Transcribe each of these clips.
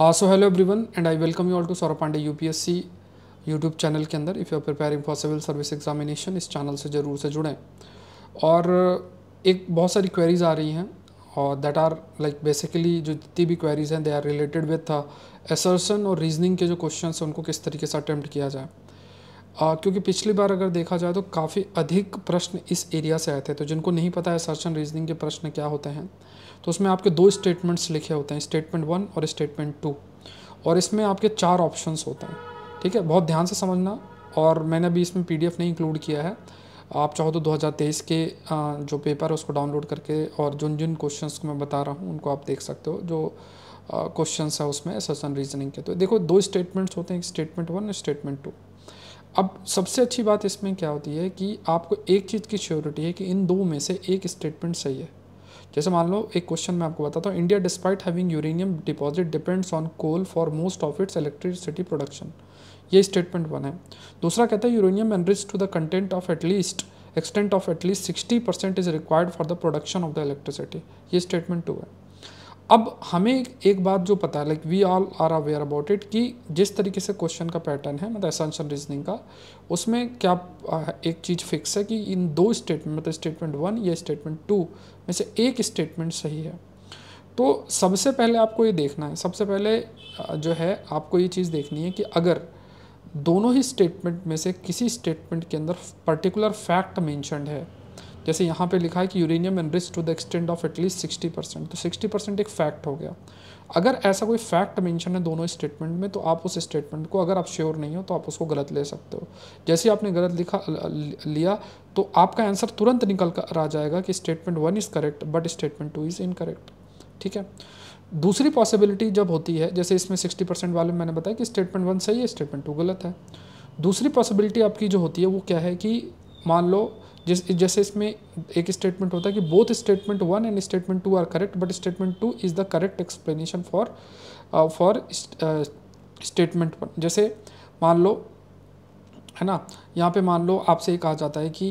Uh, and I welcome you all to you Pandey U P S C YouTube channel के अंदर if you are preparing for civil service examination इस चैनल से ज़रूर से जुड़ें और uh, एक बहुत सारी क्वेरीज आ रही हैं और दैट आर लाइक बेसिकली जो जितनी भी क्वेरीज हैं they are related with assertion और रीजनिंग के जो क्वेश्चन हैं उनको किस तरीके से अटैम्प्ट किया जाए क्योंकि पिछली बार अगर देखा जाए तो काफ़ी अधिक प्रश्न इस एरिया से आए थे तो जिनको नहीं पता है सर्च एंड रीजनिंग के प्रश्न क्या होते हैं तो उसमें आपके दो स्टेटमेंट्स लिखे होते हैं स्टेटमेंट वन और स्टेटमेंट टू और इसमें आपके चार ऑप्शन होते हैं ठीक है बहुत ध्यान से समझना और मैंने अभी इसमें पी नहीं इंक्लूड किया है आप चाहो तो 2023 के जो पेपर है उसको डाउनलोड करके और जिन जिन क्वेश्चंस को मैं बता रहा हूँ उनको आप देख सकते हो जो क्वेश्चंस है उसमें सर्च एंड रीजनिंग के तो देखो दो स्टेटमेंट्स होते हैं एक स्टेटमेंट वन और स्टेटमेंट टू अब सबसे अच्छी बात इसमें क्या होती है कि आपको एक चीज़ की श्योरिटी है कि इन दो में से एक स्टेटमेंट सही है जैसे मान लो एक क्वेश्चन मैं आपको बताता हूँ India despite having uranium deposit depends on coal for most of its electricity production ये स्टेटमेंट वन है दूसरा कहता है uranium enrich to the content of at least extent of at least sixty percent is required for the production of the electricity ये statement two है अब हमें एक बात जो पता है like we all are aware about it कि जिस तरीके से क्वेश्चन का पैटर्न है मतलब एसेंशन रीजनिंग का उसमें क्या एक चीज़ फिक्स है कि इन दो स्टेटमेंट मतलब स्टेटमेंट वन या स्टेटमेंट टू में से एक स्टेटमेंट सही है तो सबसे पहले आपको ये देखना है सबसे पहले जो है आपको ये चीज़ देखनी है कि अगर दोनों ही स्टेटमेंट में से किसी स्टेटमेंट के अंदर पर्टिकुलर फैक्ट मैंशनड है जैसे यहाँ पे लिखा है कि uranium enrich to the extent of at least sixty percent तो सिक्सटी परसेंट एक फैक्ट हो गया अगर ऐसा कोई फैक्ट मेंशन है दोनों स्टेटमेंट में तो आप उस स्टेटमेंट को अगर आप श्योर नहीं हो तो आप उसको गलत ले सकते हो जैसे आपने गलत लिखा लिया तो आपका आंसर तुरंत निकल कर आ जाएगा कि statement one is correct but statement two is incorrect ठीक है दूसरी पॉसिबिलिटी जब होती है जैसे इसमें सिक्सटी परसेंट वाले मैंने बताया कि स्टेटमेंट वन सही है स्टेटमेंट टू गलत है दूसरी पॉसिबिलिटी आपकी जो होती है वो क्या है कि मान लो जिस जैसे इसमें एक स्टेटमेंट होता है कि both statement one and statement two are correct but statement two is the correct explanation for for statement one जैसे मान लो है ना यहाँ पे मान लो आपसे ये कहा जाता है कि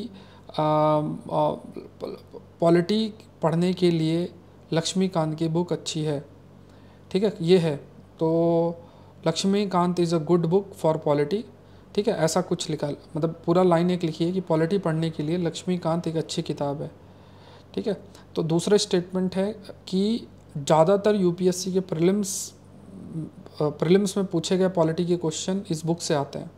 पॉलिटी uh, uh, पढ़ने के लिए लक्ष्मीकांत की बुक अच्छी है ठीक है ये है तो Laxmikanth is a good book for polity ठीक है ऐसा कुछ लिखा मतलब पूरा लाइन एक लिखी है कि पॉलिटी पढ़ने के लिए लक्ष्मीकांत एक अच्छी किताब है ठीक है तो दूसरा स्टेटमेंट है कि ज़्यादातर यूपीएससी के प्रिलिम्स प्रिलिम्स में पूछे गए पॉलिटी के क्वेश्चन इस बुक से आते हैं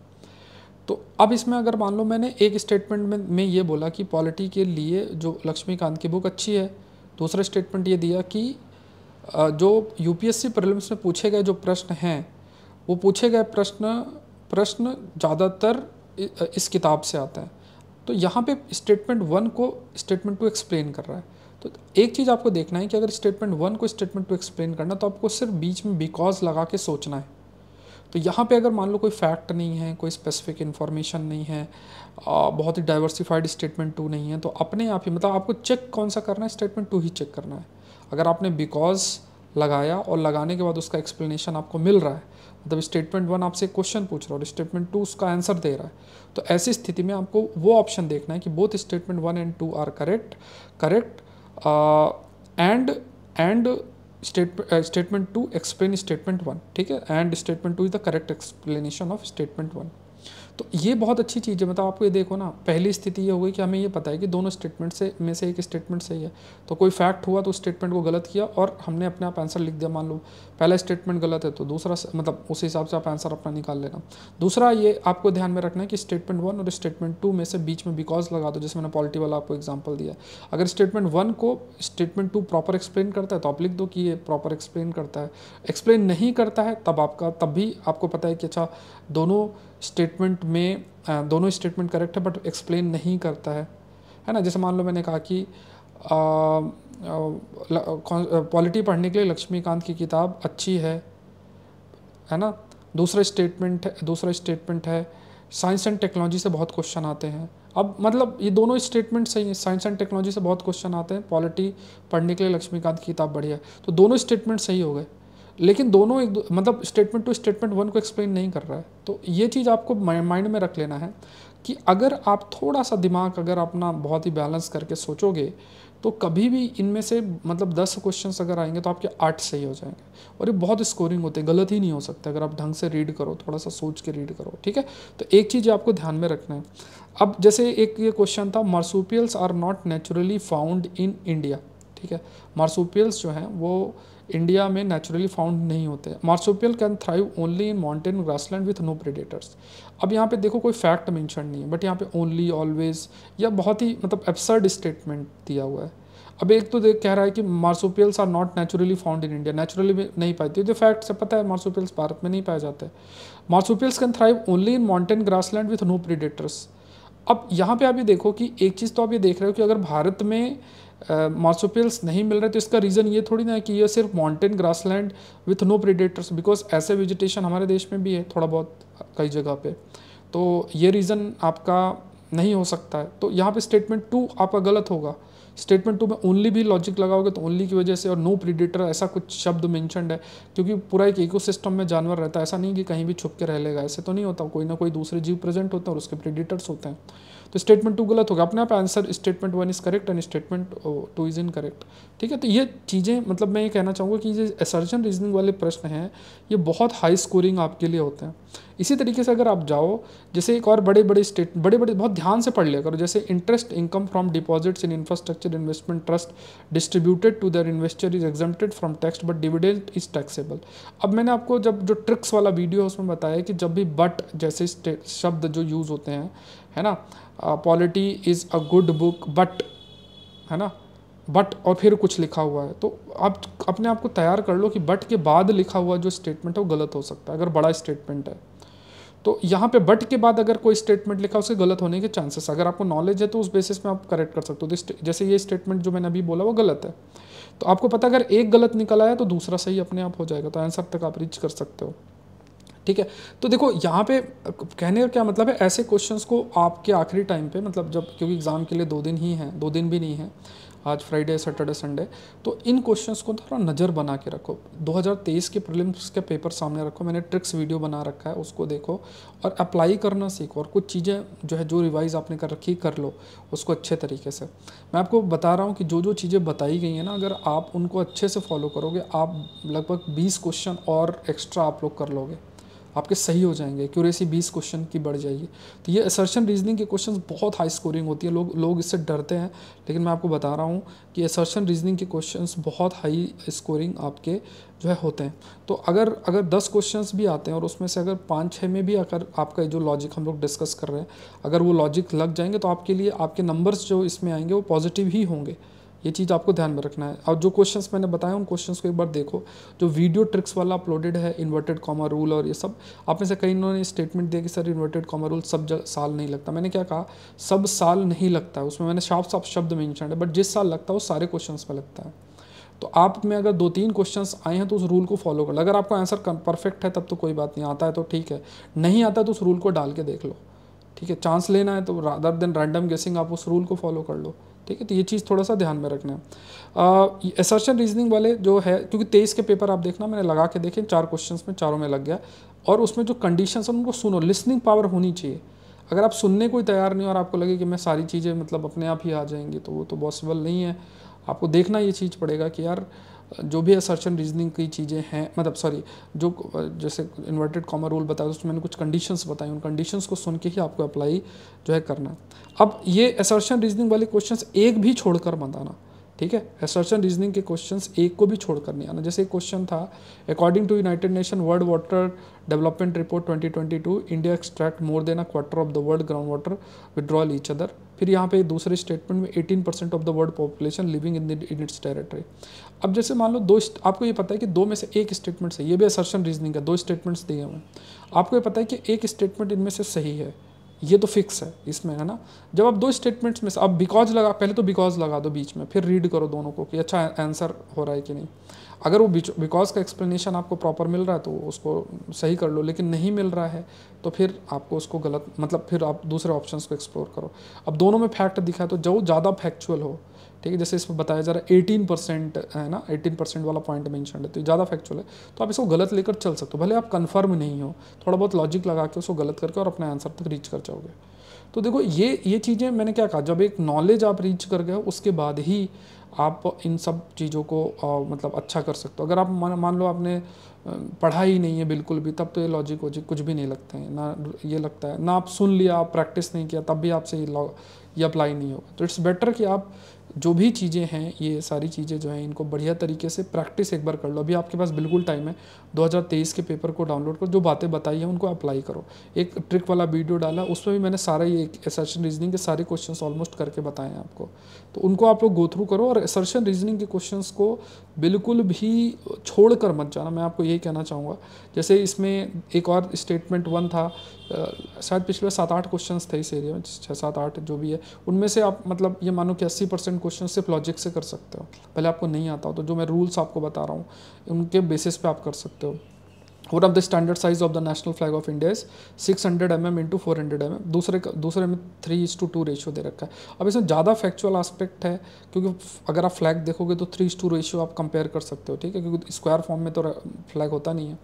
तो अब इसमें अगर मान लो मैंने एक स्टेटमेंट में मैं ये बोला कि पॉलिटी के लिए जो लक्ष्मीकांत की बुक अच्छी है दूसरा स्टेटमेंट ये दिया कि जो यूपीएससी प्रिलिम्स में पूछे गए जो प्रश्न हैं वो पूछे गए प्रश्न प्रश्न ज़्यादातर इस किताब से आता है तो यहाँ पे स्टेटमेंट वन को स्टेटमेंट टू एक्सप्लेन कर रहा है तो एक चीज़ आपको देखना है कि अगर स्टेटमेंट वन को स्टेटमेंट टू एक्सप्लेन करना तो आपको सिर्फ बीच में बिकॉज लगा के सोचना है तो यहाँ पे अगर मान लो कोई फैक्ट नहीं है कोई स्पेसिफिक इन्फॉर्मेशन नहीं है आ, बहुत ही डाइवर्सिफाइड स्टेटमेंट टू नहीं है तो अपने आप ही मतलब आपको चेक कौन सा करना है स्टेटमेंट टू ही चेक करना है अगर आपने बिकॉज लगाया और लगाने के बाद उसका एक्सप्लेनेशन आपको मिल रहा है मतलब स्टेटमेंट वन आपसे क्वेश्चन पूछ रहा है और स्टेटमेंट टू उसका आंसर दे रहा है तो ऐसी स्थिति में आपको वो ऑप्शन देखना है कि both statement one and two are correct correct and and statement two explain statement one ठीक है and statement two is the correct explanation of statement one तो ये बहुत अच्छी चीज़ है मतलब आपको ये देखो ना पहली स्थिति ये हुई कि हमें ये पता है कि दोनों स्टेटमेंट से में से एक स्टेटमेंट सही है तो कोई फैक्ट हुआ तो उस स्टेटमेंट को गलत किया और हमने अपने आप आंसर लिख दिया मान लो पहला स्टेटमेंट गलत है तो दूसरा मतलब उस हिसाब से आप आंसर अपना निकाल लेना दूसरा ये आपको ध्यान में रखना है कि स्टेटमेंट वन और स्टेटमेंट टू में से बीच में बिकॉज लगा दो जैसे मैंने पॉलिटी वाला आपको एग्जाम्पल दिया अगर स्टेटमेंट वन को स्टेटमेंट टू प्रॉपर एक्सप्लेन करता है तो आप लिख दो कि ये प्रॉपर एक्सप्लेन करता है एक्सप्लेन नहीं करता है तब आपका तब भी आपको पता है कि अच्छा दोनों स्टेटमेंट में दोनों स्टेटमेंट करेक्ट है बट एक्सप्लेन नहीं करता है है ना जैसे मान लो मैंने कहा कि पॉलिटी पढ़ने के लिए लक्ष्मीकांत की किताब अच्छी है है ना दूसरा स्टेटमेंट दूसरा स्टेटमेंट है साइंस एंड टेक्नोलॉजी से बहुत क्वेश्चन आते हैं अब मतलब ये दोनों स्टेटमेंट सही हैं साइंस एंड टेक्नोलॉजी से बहुत क्वेश्चन आते हैं पॉलिटी पढ़ने के लिए लक्ष्मीकांत की किताब बढ़िया है तो दोनों स्टेटमेंट सही हो गए लेकिन दोनों एक मतलब स्टेटमेंट टू स्टेटमेंट वन को एक्सप्लेन नहीं कर रहा है तो ये चीज़ आपको माइंड में रख लेना है कि अगर आप थोड़ा सा दिमाग अगर अपना बहुत ही बैलेंस करके सोचोगे तो कभी भी इनमें से मतलब दस क्वेश्चन अगर आएंगे तो आपके आठ सही हो जाएंगे और ये बहुत स्कोरिंग होते हैं गलत ही नहीं हो सकते अगर आप ढंग से रीड करो थोड़ा सा सोच के रीड करो ठीक है तो एक चीज़ आपको ध्यान में रखना है अब जैसे एक ये क्वेश्चन था marsupials are not naturally found in India ठीक है मार्सोपियल्स जो हैं वो इंडिया में नेचुरली फाउंड नहीं होते marsupial can thrive only in mountain grassland with no predators अब यहाँ पे देखो कोई फैक्ट मेंशन नहीं है बट यहाँ पे ओनली ऑलवेज या बहुत ही मतलब एब्सर्ड स्टेटमेंट दिया हुआ है अब एक तो देख कह रहा है कि marsupials are not naturally found in India naturally नहीं पाती तो फैक्ट से पता है मार्सोपियल्स भारत में नहीं पाए जाते marsupials can thrive only in mountain grassland with no predators अब यहाँ पे आप ये देखो कि एक चीज़ तो आप ये देख रहे हो कि अगर भारत में मार्सोपियल्स नहीं मिल रहे तो इसका रीज़न ये थोड़ी ना है कि ये सिर्फ mountain grassland with no predators because ऐसे वेजिटेशन हमारे देश में भी है थोड़ा बहुत कई जगह पे तो ये रीज़न आपका नहीं हो सकता है तो यहाँ पे स्टेटमेंट टू आपका गलत होगा स्टेटमेंट टू में ओनली भी लॉजिक लगाओगे तो ओनली की वजह से और नो प्रीडेटर ऐसा कुछ शब्द मैंशनड है क्योंकि पूरा एक इकोसिस्टम में जानवर रहता है ऐसा नहीं कि कहीं भी छुप के रह लेगा ऐसे तो नहीं होता कोई ना कोई दूसरे जीव प्रेजेंट होते हैं और उसके प्रीडेटर्स होते हैं तो स्टेटमेंट टू गलत होगा अपने आप answer statement one is correct and statement two is incorrect ठीक है तो ये चीज़ें मतलब मैं ये कहना चाहूँगा कि ये असर्जन रीजनिंग वाले प्रश्न हैं ये बहुत हाई स्कोरिंग आपके लिए होते हैं इसी तरीके से अगर आप जाओ जैसे एक और बड़े बड़े स्टेट बड़े बड़े बहुत ध्यान से पढ़ लिया करो जैसे interest income from deposits in infrastructure investment trust distributed to their investor is exempted from tax but dividend is taxable अब मैंने आपको जब जो ट्रिक्स वाला वीडियो है उसमें बताया कि जब भी बट जैसे शब्द जो यूज़ होते हैं है ना polity is a good book but है ना बट और फिर कुछ लिखा हुआ है तो आप अपने आप को तैयार कर लो कि बट के बाद लिखा हुआ जो स्टेटमेंट है वो गलत हो सकता है अगर बड़ा स्टेटमेंट है तो यहाँ पे बट के बाद अगर कोई स्टेटमेंट लिखा उसके गलत होने के चांसेस अगर आपको नॉलेज है तो उस बेसिस में आप करेक्ट कर सकते हो तो जैसे ये स्टेटमेंट जो मैंने अभी बोला वो गलत है तो आपको पता अगर एक गलत निकल आया तो दूसरा सही अपने आप हो जाएगा तो आंसर तक आप रीच कर सकते हो ठीक है तो देखो यहाँ पे कहने का क्या मतलब है ऐसे क्वेश्चंस को आपके आखिरी टाइम पे मतलब जब क्योंकि एग्ज़ाम के लिए दो दिन ही हैं दो दिन भी नहीं है आज फ्राइडे सैटरडे संडे तो इन क्वेश्चंस को थोड़ा नज़र बना के रखो 2023 के प्रीलिम्स के पेपर सामने रखो मैंने ट्रिक्स वीडियो बना रखा है उसको देखो और अप्लाई करना सीखो और कुछ चीज़ें जो है जो रिवाइज आपने कर रखी कर लो उसको अच्छे तरीके से मैं आपको बता रहा हूँ कि जो जो चीज़ें बताई गई हैं ना अगर आप उनको अच्छे से फॉलो करोगे आप लगभग बीस क्वेश्चन और एक्स्ट्रा आप लोग कर लोगे आपके सही हो जाएंगे क्यूरेसी बीस क्वेश्चन की बढ़ जाएगी तो ये असर्शन रीजनिंग के क्वेश्चन बहुत हाई स्कोरिंग होती है लोग लोग इससे डरते हैं लेकिन मैं आपको बता रहा हूँ कि असर्शन रीजनिंग के क्वेश्चन बहुत हाई स्कोरिंग आपके जो है होते हैं तो अगर अगर दस क्वेश्चन भी आते हैं और उसमें से अगर पाँच छः में भी अगर आपका जो लॉजिक हम लोग डिस्कस कर रहे हैं अगर वो लॉजिक लग जाएंगे तो आपके लिए आपके नंबर्स जो इसमें आएंगे वो पॉजिटिव ही होंगे ये चीज़ आपको ध्यान में रखना है और जो क्वेश्चंस मैंने बताए उन क्वेश्चंस को एक बार देखो जो वीडियो ट्रिक्स वाला अपलोडेड है इन्वर्टेड कॉमा रूल और ये सब आप में से कई इन्होंने स्टेटमेंट दिया कि सर इन्वर्टेड कॉमा रूल सब साल नहीं लगता मैंने क्या कहा सब साल नहीं लगता उसमें मैंने साफ साफ शब्द मैंशन है बट जिस साल लगता है वो सारे क्वेश्चन में लगता है तो आप में अगर दो तीन क्वेश्चन आए हैं तो उस रूल को फॉलो कर लो अगर आपका आंसर परफेक्ट है तब तो कोई बात नहीं आता है तो ठीक है नहीं आता तो उस रूल को डाल के देख लो ठीक है चांस लेना है तो रादर देन रैंडम गेसिंग आप उस रूल को फॉलो कर लो ठीक है तो ये चीज़ थोड़ा सा ध्यान में रखना है एसर्शन रीजनिंग वाले जो है क्योंकि तेईस के पेपर आप देखना मैंने लगा के देखे चार क्वेश्चन में चारों में लग गया और उसमें जो कंडीशन है उनको सुनो लिसनिंग पावर होनी चाहिए अगर आप सुनने कोई तैयार नहीं और आपको लगे कि मैं सारी चीज़ें मतलब अपने आप ही आ जाएंगी तो वो तो पॉसिबल नहीं है आपको देखना ये चीज़ पड़ेगा कि यार जो भी असर्शन रीजनिंग की चीज़ें हैं मतलब सॉरी जो जैसे इन्वर्टेड कॉमा रूल बताया तो उसमें मैंने कुछ कंडीशंस बताई उन कंडीशंस को सुन के ही आपको अप्लाई जो है करना अब ये असर्शन रीजनिंग वाले क्वेश्चंस एक भी छोड़कर बताना ठीक है एंड रीजनिंग के क्वेश्चंस एक को भी छोड़कर नहीं आना जैसे एक क्वेश्चन था according to United Nation World Water Development Report 2022 India extract more than a quarter of the world ground water withdrawal each other फिर यहाँ पे दूसरे स्टेटमेंट में eighteen percent of the world population living in in its territory अब जैसे मान लो दो आपको ये पता है कि दो में से एक स्टेटमेंट सही ये भी असर्शन रीजनिंग है दो स्टेटमेंट्स दिए हुए आपको ये पता है कि एक स्टेटमेंट इनमें से सही है ये तो फिक्स है इसमें है ना जब आप दो स्टेटमेंट्स में अब बिकॉज लगा पहले तो बिकॉज लगा दो बीच में फिर रीड करो दोनों को कि अच्छा आंसर हो रहा है कि नहीं अगर वो बिकॉज का एक्सप्लेनेशन आपको प्रॉपर मिल रहा है तो उसको सही कर लो लेकिन नहीं मिल रहा है तो फिर आपको उसको गलत मतलब फिर आप दूसरे ऑप्शन को एक्सप्लोर करो अब दोनों में फैक्ट दिखा है तो जो ज़्यादा फैक्चुअल हो ठीक है जैसे इसमें बताया जा रहा है एटीन परसेंट है ना एटीन परसेंट वाला पॉइंट मेंशन है तो ज़्यादा फैक्चुअल है तो आप इसको गलत लेकर चल सकते हो भले आप कन्फर्म नहीं हो थोड़ा बहुत लॉजिक लगा के उसको गलत करके और अपने आंसर तक रीच कर जाओगे तो देखो ये ये चीज़ें मैंने क्या कहा जब एक नॉलेज आप रीच कर गए उसके बाद ही आप इन सब चीज़ों को आ, मतलब अच्छा कर सकते हो अगर आप मान लो आपने पढ़ा ही नहीं है बिल्कुल भी तब तो ये लॉजिक वॉजिक कुछ भी नहीं लगते हैं ना ये लगता है ना आप सुन लिया आप प्रैक्टिस नहीं किया तब भी आपसे ये अप्लाई नहीं होगा तो इट्स बेटर कि आप जो भी चीज़ें हैं ये सारी चीज़ें जो हैं इनको बढ़िया तरीके से प्रैक्टिस एक बार कर लो अभी आपके पास बिल्कुल टाइम है 2023 के पेपर को डाउनलोड करो जो बातें बताई हैं उनको अप्लाई करो एक ट्रिक वाला वीडियो डाला उसमें भी मैंने सारा ये एसर्शन रीजनिंग के सारे क्वेश्चन ऑलमोस्ट करके बताए हैं आपको तो उनको आप लोग गो थ्रू करो और एसर्शन रीजनिंग के क्वेश्चन को बिल्कुल भी छोड़ कर मत जाना मैं आपको यही कहना चाहूँगा जैसे इसमें एक और स्टेटमेंट वन था शायद पिछले सात आठ क्वेश्चंस थे इस एरिया में छः सात आठ जो भी है उनमें से आप मतलब ये मानो कि अस्सी परसेंट क्वेश्चन सिर्फ लॉजिक से कर सकते हो पहले आपको नहीं आता हो तो जो मैं रूल्स आपको बता रहा हूँ उनके बेसिस पे आप कर सकते हो the size of the national flag of India is six hundred M M into four hundred M M दूसरे दूसरे में three is to two ratio दे रखा है अब इसमें ज़्यादा फैक्चुअल आस्पेक्ट है क्योंकि अगर आप फ्लैग देखोगे तो थ्री इज टू रेशियो आप कंपेयर कर सकते हो ठीक है क्योंकि स्क्वायर फॉर्म में तो फ्लैग होता नहीं है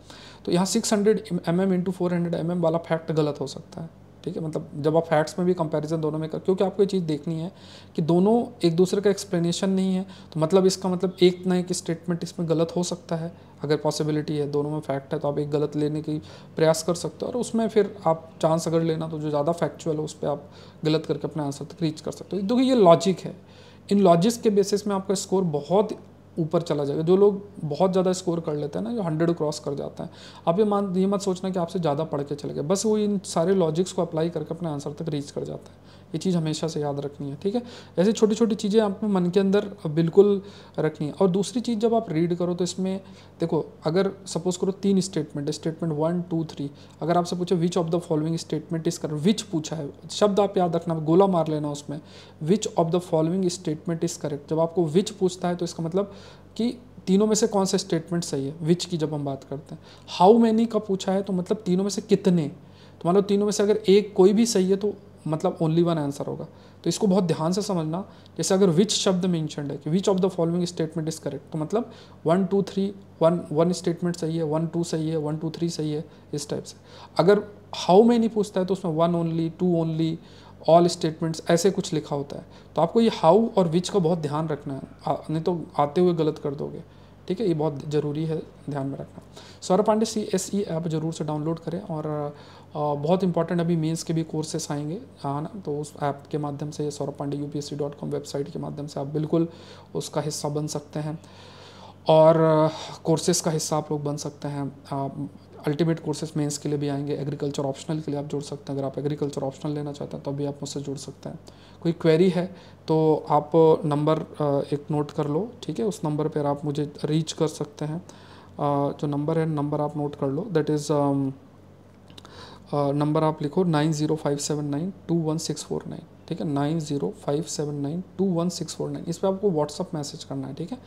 तो यहाँ six hundred M M into four hundred M M वाला फैक्ट गलत हो सकता है ठीक है मतलब जब आप फैक्ट्स में भी कंपैरिजन दोनों में कर क्योंकि आपको ये चीज़ देखनी है कि दोनों एक दूसरे का एक्सप्लेनेशन नहीं है तो मतलब इसका मतलब एक ना एक स्टेटमेंट इसमें गलत हो सकता है अगर पॉसिबिलिटी है दोनों में फैक्ट है तो आप एक गलत लेने की प्रयास कर सकते हो और उसमें फिर आप चांस अगर लेना तो जो ज़्यादा फैक्चुअल है उस पर आप गलत करके अपने आंसर तक रीच कर सकते हो देखिए तो ये लॉजिक है इन लॉजिक्स के बेसिस में आपका स्कोर बहुत ऊपर चला जाएगा जो लोग बहुत ज़्यादा स्कोर कर लेते हैं ना जो हंड्रेड क्रॉस कर जाते हैं आप ये मान ये मत सोचना कि आपसे ज़्यादा पढ़ के चले गए बस वो इन सारे लॉजिक्स को अप्लाई करके अपने आंसर तक रीच कर जाता है ये चीज़ हमेशा से याद रखनी है ठीक है ऐसी छोटी छोटी चीज़ें आपने मन के अंदर बिल्कुल रखनी है और दूसरी चीज़ जब आप रीड करो तो इसमें देखो अगर सपोज करो तीन statement statement one two three अगर आपसे पूछे which of the following statement is कर विच पूछा है शब्द आप याद रखना गोला मार लेना उसमें which of the following statement is correct जब आपको विच पूछता है तो इसका मतलब कि तीनों में से कौन सा स्टेटमेंट सही है विच की जब हम बात करते हैं हाउ मैनी का पूछा है तो मतलब तीनों में से कितने तो मान लो तीनों में से अगर एक कोई भी सही है तो मतलब ओनली वन आंसर होगा तो इसको बहुत ध्यान से समझना जैसे अगर विच शब्द मैंशनड है कि which of the following statement is correct तो मतलब one two three one one statement सही है वन टू सही है वन टू थ्री सही है इस टाइप से अगर हाउ मैनी पूछता है तो उसमें one only two only all statements ऐसे कुछ लिखा होता है तो आपको ये हाउ और विच का बहुत ध्यान रखना है नहीं तो आते हुए गलत कर दोगे ठीक है ये बहुत ज़रूरी है ध्यान में रखना Saurabh Pandey C S E app जरूर से डाउनलोड करें और बहुत इंपॉर्टेंट अभी मेंस के भी कोर्सेस आएंगे हाँ ना तो उस ऐप के माध्यम से सौरभ पांडे यू वेबसाइट के माध्यम से आप बिल्कुल उसका हिस्सा बन सकते हैं और कोर्सेज का हिस्सा आप लोग बन सकते हैं अल्टीमेट कोर्सेज मेंस के लिए भी आएंगे एग्रीकल्चर ऑप्शनल के लिए आप जुड़ सकते हैं अगर आप एग्रीकल्चर ऑप्शनल लेना चाहते हैं तो भी आप मुझसे जुड़ सकते हैं कोई क्वेरी है तो आप नंबर uh, uh, एक नोट कर लो ठीक है उस नंबर पर आप मुझे रीच कर सकते हैं uh, जो नंबर है नंबर आप नोट कर लो दैट इज़ नंबर आप लिखो nine zero five seven nine two one six four nine ठीक है nine zero five seven nine two one six four nine इस पर आपको व्हाट्सअप मैसेज करना है ठीक है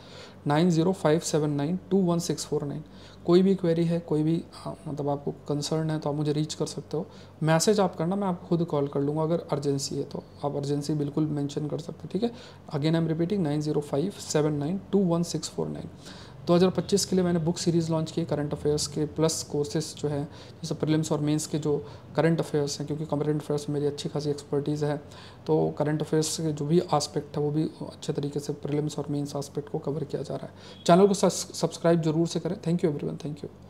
nine zero five seven nine two one six four nine कोई भी क्वेरी है कोई भी मतलब आपको कंसर्न है तो आप मुझे रीच कर सकते हो मैसेज आप करना मैं आपको खुद कॉल कर लूँगा अगर अर्जेंसी है तो आप अर्जेंसी बिल्कुल मैंशन कर सकते हो ठीक है again I am repeating nine zero five seven nine two one six four nine 2025 के लिए मैंने बुक सीरीज़ लॉन्च की करंट अफेयर्स के प्लस कोर्सेज जो है जैसे प्रिलिम्स और मेंस के जो करंट अफेयर्स हैं क्योंकि करंट अफेयर्स में मेरी अच्छी खासी एक्सपर्टीज़ है तो करंट अफेयर्स के जो भी आस्पेक्ट है वो भी अच्छे तरीके से प्रिलिम्स और मेन्स आस्पेक्ट को कवर किया जा रहा है चैनल को सब्सक्राइब जरूर से करें thank you everyone thank you